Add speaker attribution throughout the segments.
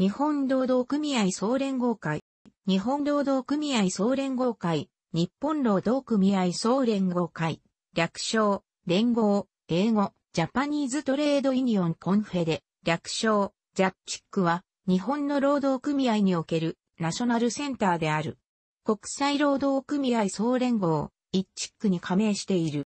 Speaker 1: 日本労働組合総連合会、日本労働組合総連合会、日本労働組合総連合会、略称、連合、英語、ジャパニーズトレードユニオンコンフェデ、略称、ジャッチックは、日本の労働組合におけるナショナルセンターである。国際労働組合総連合、イッチックに加盟している。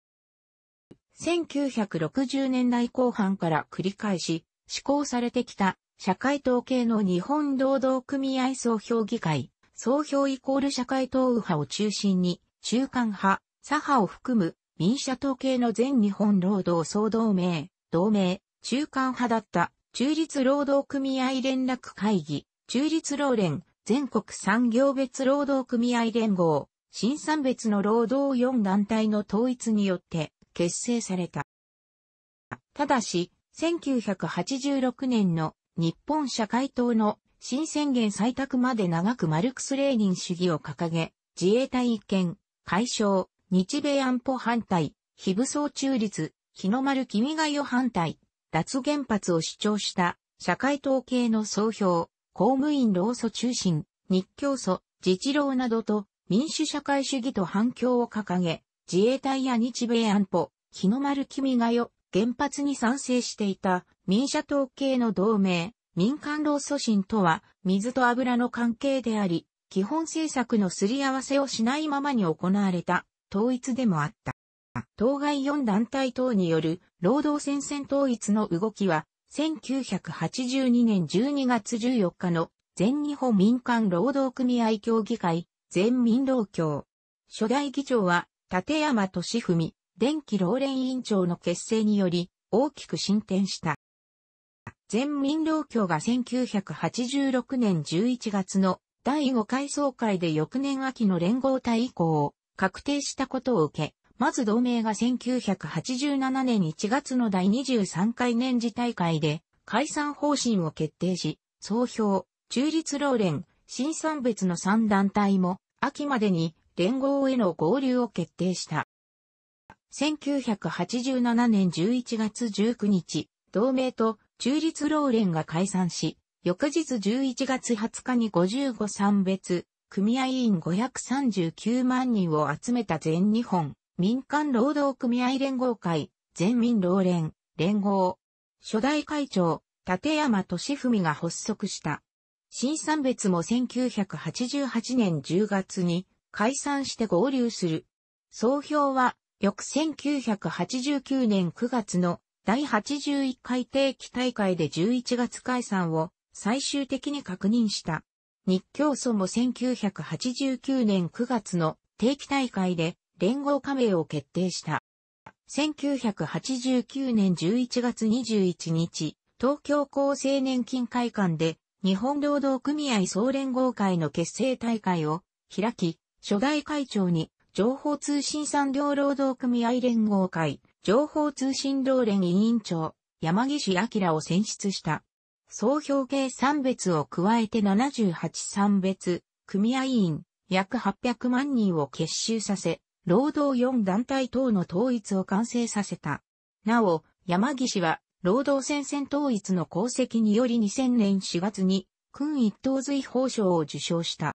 Speaker 1: 1960年代後半から繰り返し施行されてきた社会党系の日本労働組合総評議会、総評イコール社会党右派を中心に、中間派、左派を含む民社党系の全日本労働総同盟、同盟、中間派だった中立労働組合連絡会議、中立労連、全国産業別労働組合連合、新産別の労働4団体の統一によって結成された。ただし、1986年の日本社会党の新宣言採択まで長くマルクス・レーニン主義を掲げ、自衛隊一見、解消、日米安保反対、非武装中立、日の丸君が代反対、脱原発を主張した社会統計の総評、公務員労組中心、日教組、自治労などと民主社会主義と反共を掲げ、自衛隊や日米安保、日の丸君が代、原発に賛成していた民社統計の同盟、民間労組織とは、水と油の関係であり、基本政策のすり合わせをしないままに行われた、統一でもあった。当該4団体等による労働戦線統一の動きは、1982年12月14日の全日本民間労働組合協議会、全民労協。初代議長は、立山敏文、電気労連委員長の結成により、大きく進展した。全民老協が1986年11月の第5回総会で翌年秋の連合体以降、を確定したことを受け、まず同盟が1987年1月の第23回年次大会で解散方針を決定し、総評、中立労連、新産別の3団体も秋までに連合への合流を決定した。1987年11月19日、同盟と中立労連が解散し、翌日11月20日に55三別、組合員539万人を集めた全日本、民間労働組合連合会、全民労連、連合、初代会長、立山俊文が発足した。新三別も1988年10月に解散して合流する。総評は、翌1989年9月の第81回定期大会で11月解散を最終的に確認した。日教祖も1989年9月の定期大会で連合加盟を決定した。1989年11月21日、東京厚生年金会館で日本労働組合総連合会の結成大会を開き、初代会長に情報通信産業労働組合連合会、情報通信労連委員長、山岸明を選出した。総表計3別を加えて78 3別、組合員、約800万人を結集させ、労働4団体等の統一を完成させた。なお、山岸は、労働戦線統一の功績により2000年4月に、君一等随法賞を受賞した。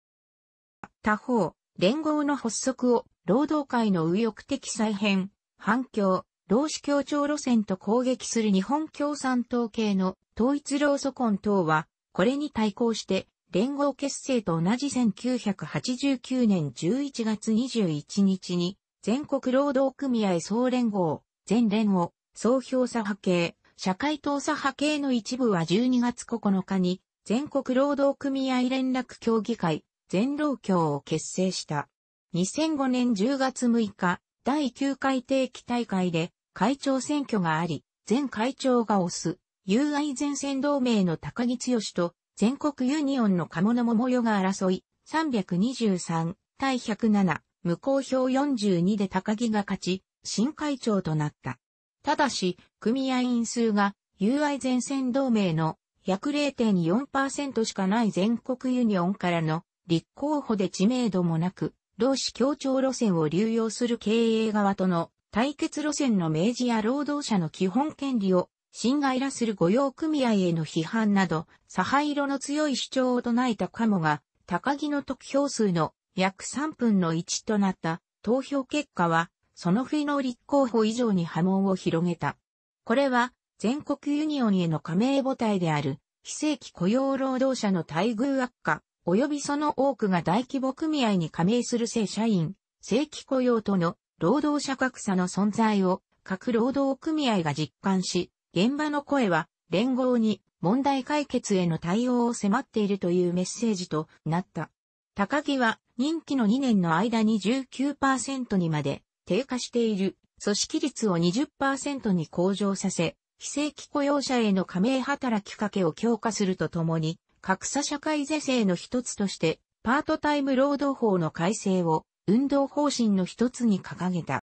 Speaker 1: 他方、連合の発足を、労働界の右翼的再編、反響、労使協調路線と攻撃する日本共産党系の統一労組根党は、これに対抗して連合結成と同じ1989年11月21日に全国労働組合総連合、全連を総評左派系、社会党左派系の一部は12月9日に全国労働組合連絡協議会、全労協を結成した。2005年10月6日、第9回定期大会で会長選挙があり、前会長が推す、友愛前線同盟の高木剛と、全国ユニオンの鴨モ桃代が争い、323対107、無効票42で高木が勝ち、新会長となった。ただし、組合員数が、友愛前線同盟の約0.4%しかない全国ユニオンからの立候補で知名度もなく、同市協調路線を流用する経営側との対決路線の明示や労働者の基本権利を侵害らする雇用組合への批判など、左派色の強い主張を唱えたカモが、高木の得票数の約3分の1となった投票結果は、その冬の立候補以上に波紋を広げた。これは、全国ユニオンへの加盟母体である、非正規雇用労働者の待遇悪化、及びその多くが大規模組合に加盟する正社員、正規雇用との労働者格差の存在を各労働組合が実感し、現場の声は連合に問題解決への対応を迫っているというメッセージとなった。高木は任期の2年の間に19%にまで低下している組織率を20%に向上させ、非正規雇用者への加盟働きかけを強化するとともに、格差社会是正の一つとして、パートタイム労働法の改正を運動方針の一つに掲げた。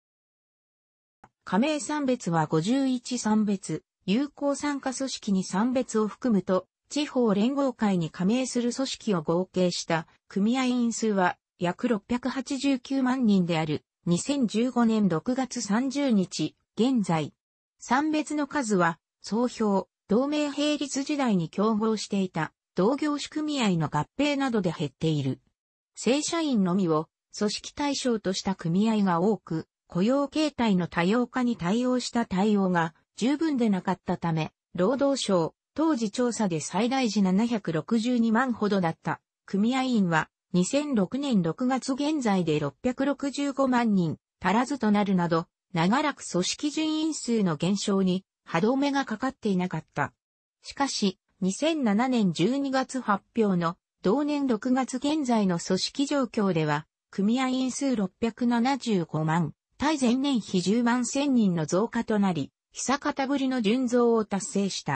Speaker 1: 加盟産別は51三別、友好参加組織に産別を含むと、地方連合会に加盟する組織を合計した組合員数は約689万人である2015年6月30日現在。産別の数は総評、同盟並立時代に競合していた同業種組合の合併などで減っている。正社員のみを組織対象とした組合が多く、雇用形態の多様化に対応した対応が十分でなかったため、労働省、当時調査で最大時762万ほどだった組合員は2006年6月現在で665万人足らずとなるなど、長らく組織人員数の減少に歯止めがかかっていなかった。しかし、2007年12月発表の同年6月現在の組織状況では、組合員数675万、対前年比10万1000人の増加となり、久方ぶりの純増を達成した。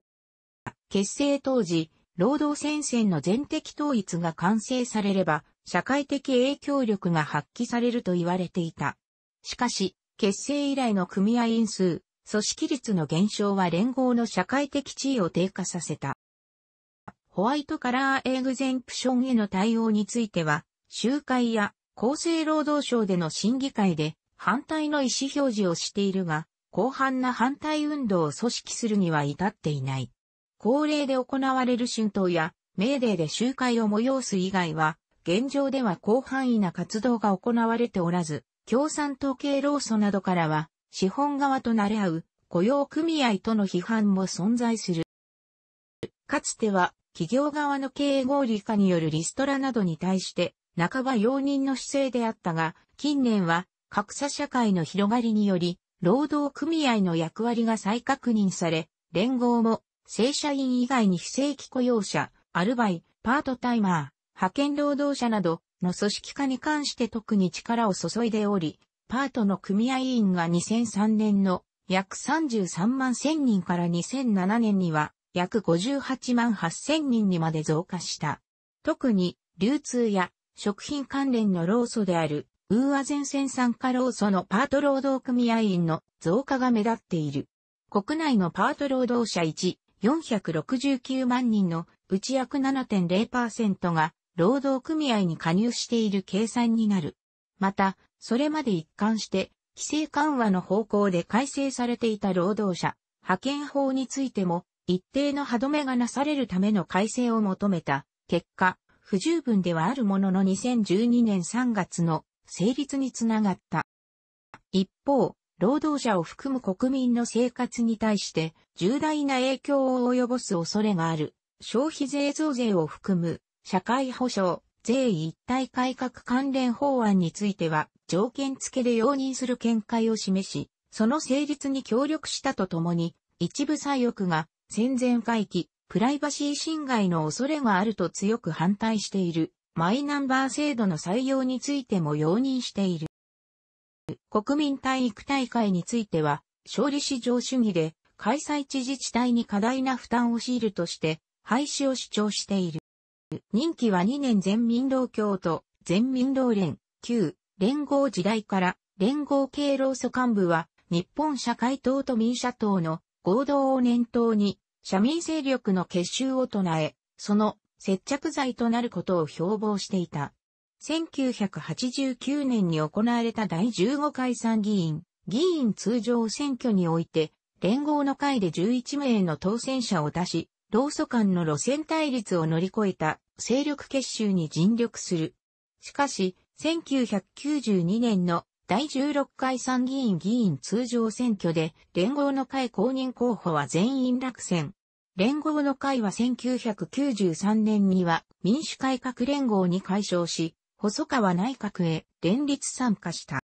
Speaker 1: 結成当時、労働戦線の全敵統一が完成されれば、社会的影響力が発揮されると言われていた。しかし、結成以来の組合員数、組織率の減少は連合の社会的地位を低下させた。ホワイトカラーエグゼンプションへの対応については、集会や厚生労働省での審議会で反対の意思表示をしているが、広範な反対運動を組織するには至っていない。高齢で行われる春闘や、メーデーで集会を催す以外は、現状では広範囲な活動が行われておらず、共産党系労組などからは、資本側と慣れ合う、雇用組合との批判も存在する。かつては、企業側の経営合理化によるリストラなどに対して、半ば容認の姿勢であったが、近年は格差社会の広がりにより、労働組合の役割が再確認され、連合も正社員以外に非正規雇用者、アルバイ、パートタイマー、派遣労働者などの組織化に関して特に力を注いでおり、パートの組合員が2003年の約33万1000人から2007年には約58万8000人にまで増加した。特に流通や食品関連の労組である、ウーア前線参加労組のパート労働組合員の増加が目立っている。国内のパート労働者1、469万人のうち約7.0%が労働組合に加入している計算になる。また、それまで一貫して、規制緩和の方向で改正されていた労働者、派遣法についても、一定の歯止めがなされるための改正を求めた。結果、不十分ではあるものの2012年3月の成立につながった。一方、労働者を含む国民の生活に対して重大な影響を及ぼす恐れがある消費税増税を含む社会保障税一体改革関連法案については条件付けで容認する見解を示し、その成立に協力したとともに一部左翼が戦前回帰プライバシー侵害の恐れがあると強く反対している、マイナンバー制度の採用についても容認している。国民体育大会については、勝利至上主義で、開催地自治体に過大な負担を強いるとして、廃止を主張している。任期は2年全民労協と全民労連、旧連合時代から連合経労組幹部は日本社会党と民社党の合同を念頭に社民勢力の結集を唱え、その接着剤となることを標榜していた。1989年に行われた第15回参議院、議員通常選挙において、連合の会で11名の当選者を出し、労組間の路線対立を乗り越えた勢力結集に尽力する。しかし、1992年の第16回参議院議員通常選挙で連合の会公認候補は全員落選。連合の会は1993年には民主改革連合に解消し、細川内閣へ連立参加した。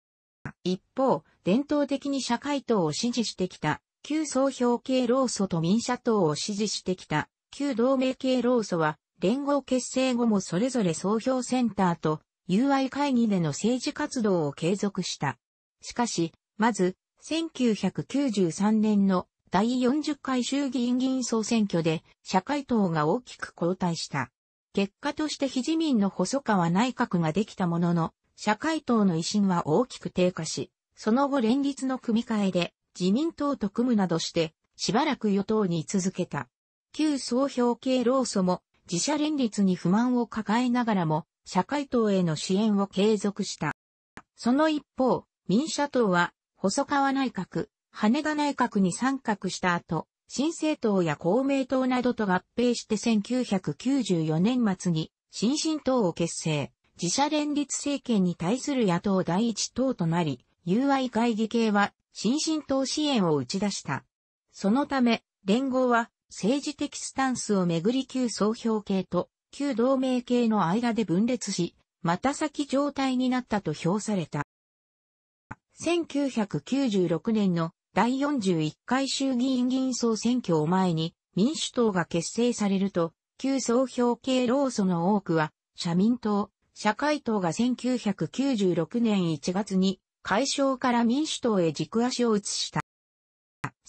Speaker 1: 一方、伝統的に社会党を支持してきた、旧総評系労組と民社党を支持してきた、旧同盟系労組は、連合結成後もそれぞれ総評センターと、友愛会議での政治活動を継続した。しかし、まず、1993年の第40回衆議院議員総選挙で社会党が大きく後退した。結果として非自民の細川内閣ができたものの、社会党の維新は大きく低下し、その後連立の組み替えで自民党と組むなどして、しばらく与党に続けた。旧総評系労組も自社連立に不満を抱えながらも、社会党への支援を継続した。その一方、民社党は細川内閣、羽田内閣に参画した後、新政党や公明党などと合併して1994年末に新進党を結成、自社連立政権に対する野党第一党となり、UI 会議系は新進党支援を打ち出した。そのため、連合は政治的スタンスをめぐり旧総評系と旧同盟系の間で分裂し、また先状態になったと評された。1996年の第41回衆議院議員総選挙を前に民主党が結成されると、旧総評系労組の多くは、社民党、社会党が1996年1月に、解消から民主党へ軸足を移した。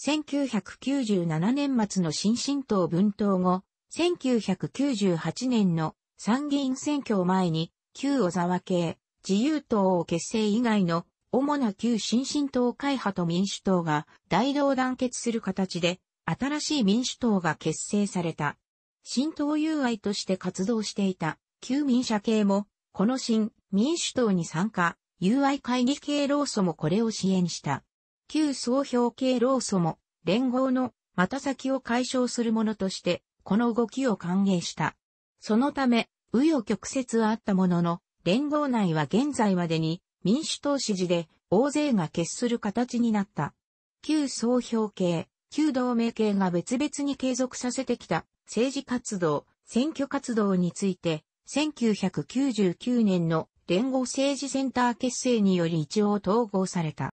Speaker 1: 1997年末の新進党分党後、1998年の参議院選挙を前に、旧小沢系、自由党を結成以外の主な旧新進党会派と民主党が大同団結する形で、新しい民主党が結成された。新党友愛として活動していた旧民社系も、この新民主党に参加、友愛会議系労組もこれを支援した。旧総評系労組も、連合のまた先を解消するものとして、この動きを歓迎した。そのため、右与曲折はあったものの、連合内は現在までに民主党支持で大勢が決する形になった。旧総評系、旧同盟系が別々に継続させてきた政治活動、選挙活動について、1999年の連合政治センター結成により一応統合された。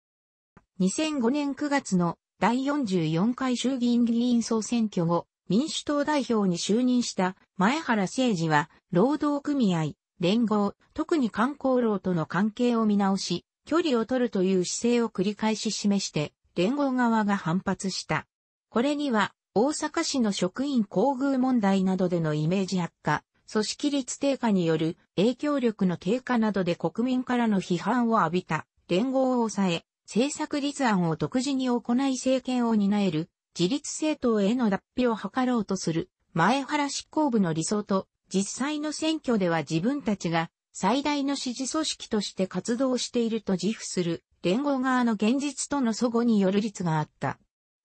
Speaker 1: 2005年9月の第44回衆議院議員総選挙後、民主党代表に就任した前原誠司は、労働組合、連合、特に観光労との関係を見直し、距離を取るという姿勢を繰り返し示して、連合側が反発した。これには、大阪市の職員厚遇問題などでのイメージ悪化、組織率低下による影響力の低下などで国民からの批判を浴びた連合を抑え、政策立案を独自に行い政権を担える自立政党への脱皮を図ろうとする前原執行部の理想と実際の選挙では自分たちが最大の支持組織として活動していると自負する連合側の現実との祖互による率があった。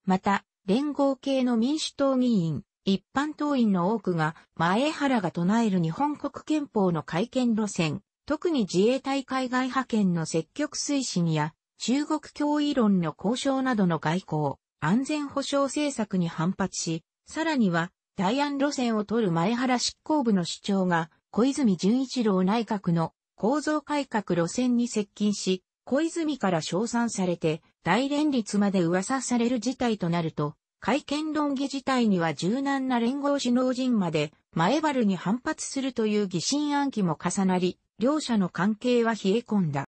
Speaker 1: また、連合系の民主党議員、一般党員の多くが前原が唱える日本国憲法の改憲路線、特に自衛隊海外派遣の積極推進や中国脅威論の交渉などの外交、安全保障政策に反発し、さらには大安路線を取る前原執行部の主張が、小泉純一郎内閣の構造改革路線に接近し、小泉から称賛されて、大連立まで噂される事態となると、会見論議自体には柔軟な連合首脳陣まで、前原に反発するという疑心暗鬼も重なり、両者の関係は冷え込んだ。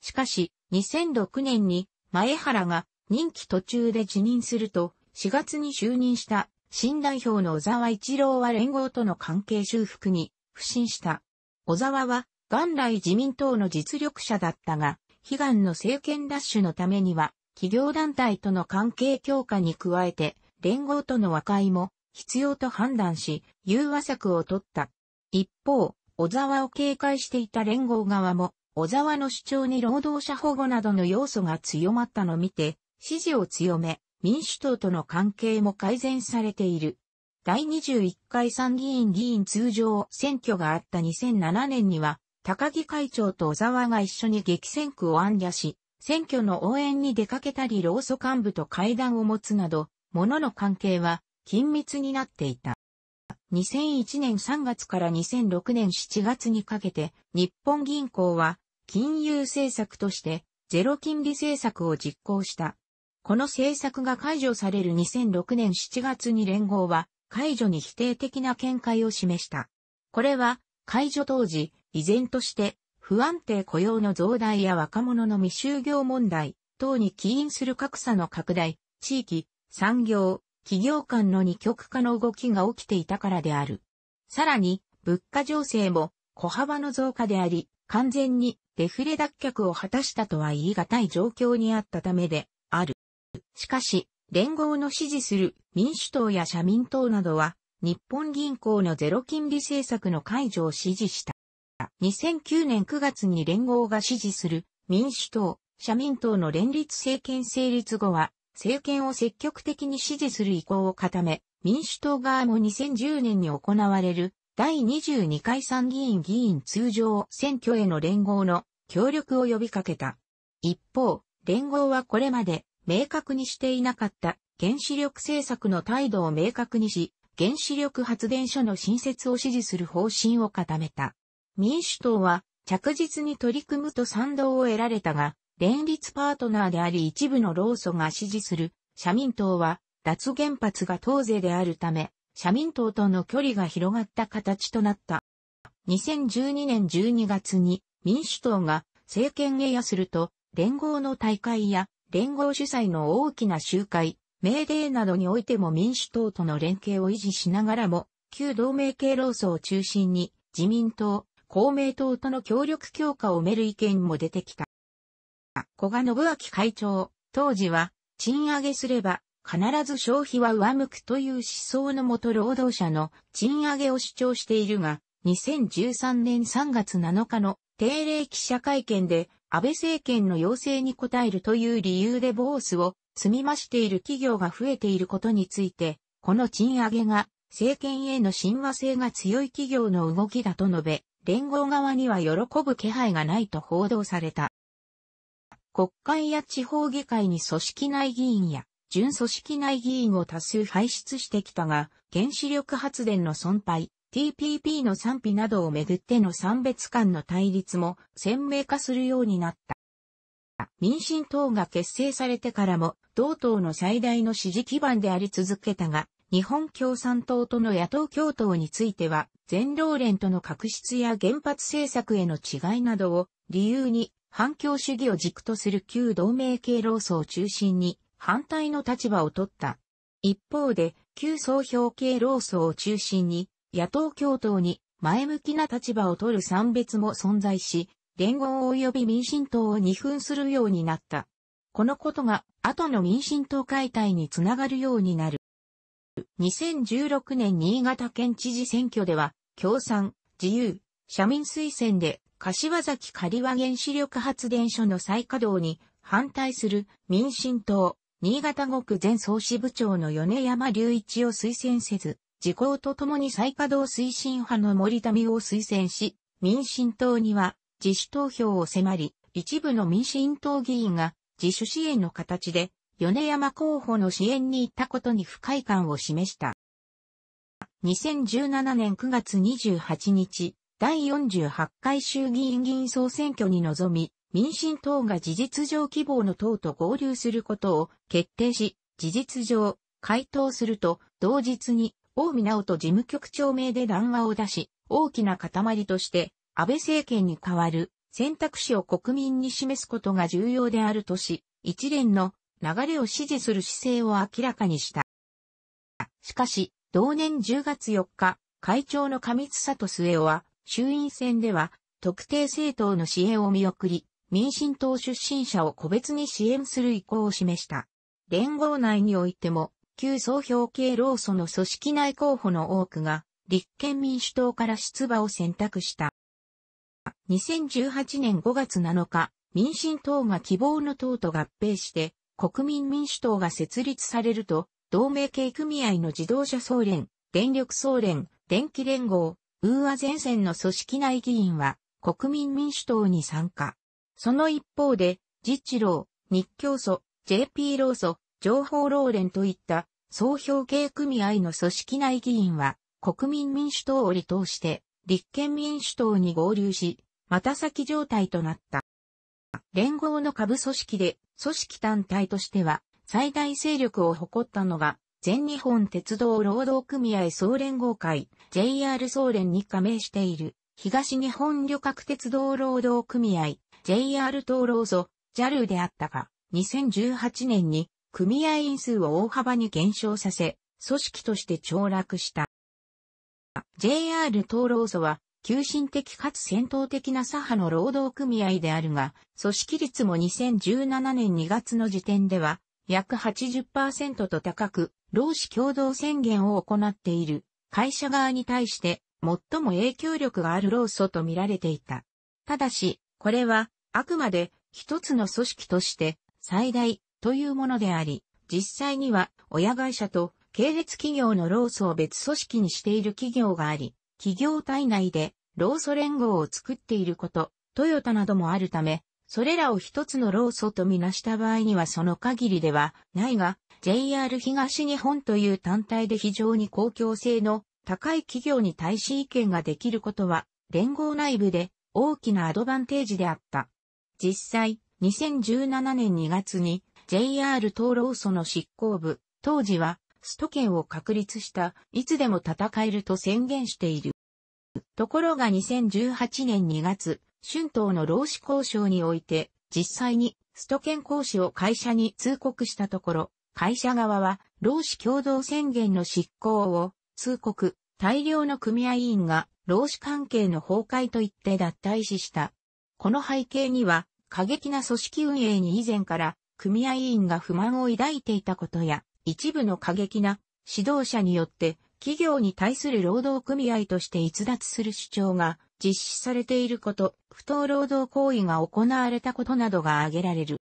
Speaker 1: しかし、2006年に前原が任期途中で辞任すると、4月に就任した新代表の小沢一郎は連合との関係修復に不信した。小沢は元来自民党の実力者だったが、悲願の政権ラッシュのためには、企業団体との関係強化に加えて、連合との和解も必要と判断し、融和策を取った。一方、小沢を警戒していた連合側も、小沢の主張に労働者保護などの要素が強まったのを見て、支持を強め、民主党との関係も改善されている。第21回参議院議員通常選挙があった2007年には、高木会長と小沢が一緒に激戦区を暗夜し、選挙の応援に出かけたり労組幹部と会談を持つなど、物の関係は緊密になっていた。2001年3月から2006年7月にかけて、日本銀行は金融政策としてゼロ金利政策を実行した。この政策が解除される2006年7月に連合は解除に否定的な見解を示した。これは解除当時、依然として不安定雇用の増大や若者の未就業問題等に起因する格差の拡大、地域、産業、企業間の二極化の動きが起きていたからである。さらに、物価情勢も小幅の増加であり、完全にデフレ脱却を果たしたとは言い難い状況にあったためで、しかし、連合の支持する民主党や社民党などは、日本銀行のゼロ金利政策の解除を支持した。2009年9月に連合が支持する民主党、社民党の連立政権成立後は、政権を積極的に支持する意向を固め、民主党側も2010年に行われる第22回参議院議員通常選挙への連合の協力を呼びかけた。一方、連合はこれまで明確にしていなかった原子力政策の態度を明確にし、原子力発電所の新設を支持する方針を固めた。民主党は着実に取り組むと賛同を得られたが、連立パートナーであり一部の労組が支持する社民党は脱原発が党勢であるため、社民党との距離が広がった形となった。2012年12月に民主党が政権へやすると連合の大会や連合主催の大きな集会、命令デーなどにおいても民主党との連携を維持しながらも、旧同盟系労組を中心に自民党、公明党との協力強化を埋める意見も出てきた。小賀信明会長、当時は、賃上げすれば、必ず消費は上向くという思想のもと労働者の賃上げを主張しているが、2013年3月7日の定例記者会見で、安倍政権の要請に応えるという理由でボースを積み増している企業が増えていることについて、この賃上げが政権への親和性が強い企業の動きだと述べ、連合側には喜ぶ気配がないと報道された。国会や地方議会に組織内議員や準組織内議員を多数輩出してきたが、原子力発電の損廃、TPP の賛否などをめぐっての三別間の対立も鮮明化するようになった。民進党が結成されてからも同党の最大の支持基盤であり続けたが、日本共産党との野党共闘については、全労連との確執や原発政策への違いなどを理由に反共主義を軸とする旧同盟系労組を中心に反対の立場を取った。一方で、旧総評系労組を中心に野党共闘に前向きな立場を取る三別も存在し、連合及び民進党を二分するようになった。このことが後の民進党解体につながるようになる。2016年新潟県知事選挙では、共産、自由、社民推薦で柏崎刈羽原子力発電所の再稼働に反対する民進党、新潟国前総支部長の米山隆一を推薦せず、自公と共に再稼働推進派の森民を推薦し、民進党には自主投票を迫り、一部の民進党議員が自主支援の形で米山候補の支援に行ったことに不快感を示した。2017年9月28日、第48回衆議院議員総選挙に臨み、民進党が事実上希望の党と合流することを決定し、事実上、回答すると、同日に大見直人事務局長名で談話を出し、大きな塊として、安倍政権に代わる選択肢を国民に示すことが重要であるとし、一連の流れを支持する姿勢を明らかにした。しかし、同年10月4日、会長の上津里末夫は、衆院選では、特定政党の支援を見送り、民進党出身者を個別に支援する意向を示した。連合内においても、旧総評系労組の組織内候補の多くが、立憲民主党から出馬を選択した。2018年5月7日、民進党が希望の党と合併して、国民民主党が設立されると、同盟系組合の自動車総連、電力総連、電気連合、ウーア前線の組織内議員は、国民民主党に参加。その一方で、自治労、日教組、JP 労組、情報労連といった総評計組合の組織内議員は、国民民主党を離党して、立憲民主党に合流し、また先状態となった。連合の下部組織で、組織単体としては、最大勢力を誇ったのが、全日本鉄道労働組合総連合会、JR 総連に加盟している、東日本旅客鉄道労働組合、JR 東労組、JAL であったが、2018年に組合員数を大幅に減少させ、組織として凋落した。JR 東労組は、急進的かつ戦闘的な左派の労働組合であるが、組織率も2017年2月の時点では、約80%と高く、労使共同宣言を行っている会社側に対して最も影響力がある労組と見られていた。ただし、これはあくまで一つの組織として最大というものであり、実際には親会社と系列企業の労組を別組織にしている企業があり、企業体内で労組連合を作っていること、トヨタなどもあるため、それらを一つの労組とみなした場合にはその限りではないが、JR 東日本という単体で非常に公共性の高い企業に対し意見ができることは、連合内部で大きなアドバンテージであった。実際、2017年2月に JR 東労組の執行部、当時は、首都圏を確立した、いつでも戦えると宣言している。ところが2018年2月、春闘の労使交渉において、実際に、首都圏行使を会社に通告したところ、会社側は、労使共同宣言の執行を通告、大量の組合員が、労使関係の崩壊と言って脱退しした。この背景には、過激な組織運営に以前から組合員が不満を抱いていたことや、一部の過激な指導者によって企業に対する労働組合として逸脱する主張が実施されていること、不当労働行為が行われたことなどが挙げられる。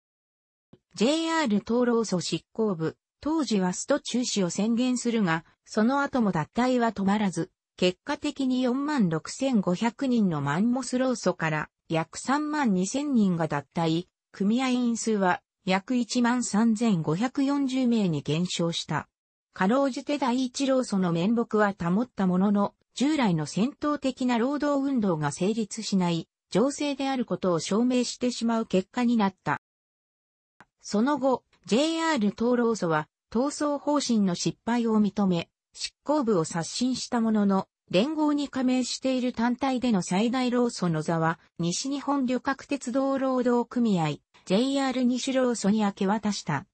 Speaker 1: JR 東労組執行部、当時はスト中止を宣言するが、その後も脱退は止まらず、結果的に46,500人のマンモス労組から約32,000人が脱退、組合員数は約13,540名に減少した。かろうじて第一労組の面目は保ったものの、従来の戦闘的な労働運動が成立しない情勢であることを証明してしまう結果になった。その後、JR 東労組は闘争方針の失敗を認め、執行部を刷新したものの、連合に加盟している単体での最大労組の座は、西日本旅客鉄道労働組合、JR 西老祖に明け渡した。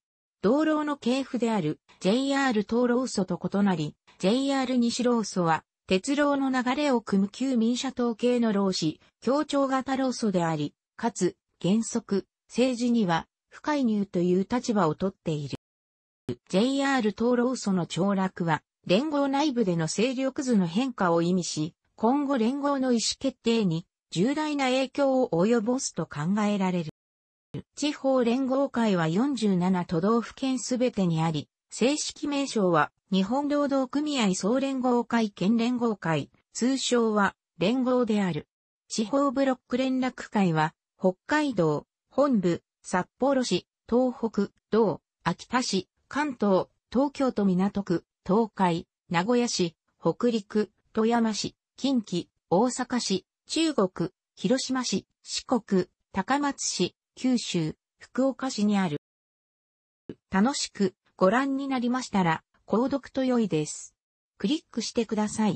Speaker 1: 道路の系譜である JR 東老祖と異なり、JR 西老祖は、鉄道の流れを組む旧民社党系の老子、協調型老祖であり、かつ、原則、政治には、不介入という立場をとっている。JR 東老祖の凋落は、連合内部での勢力図の変化を意味し、今後連合の意思決定に重大な影響を及ぼすと考えられる。地方連合会は47都道府県すべてにあり、正式名称は日本労働組合総連合会県連合会、通称は連合である。地方ブロック連絡会は北海道、本部、札幌市、東北、道、秋田市、関東、東京都港区、東海、名古屋市、北陸、富山市、近畿、大阪市、中国、広島市、四国、高松市、九州、福岡市にある。楽しくご覧になりましたら、購読と良いです。クリックしてください。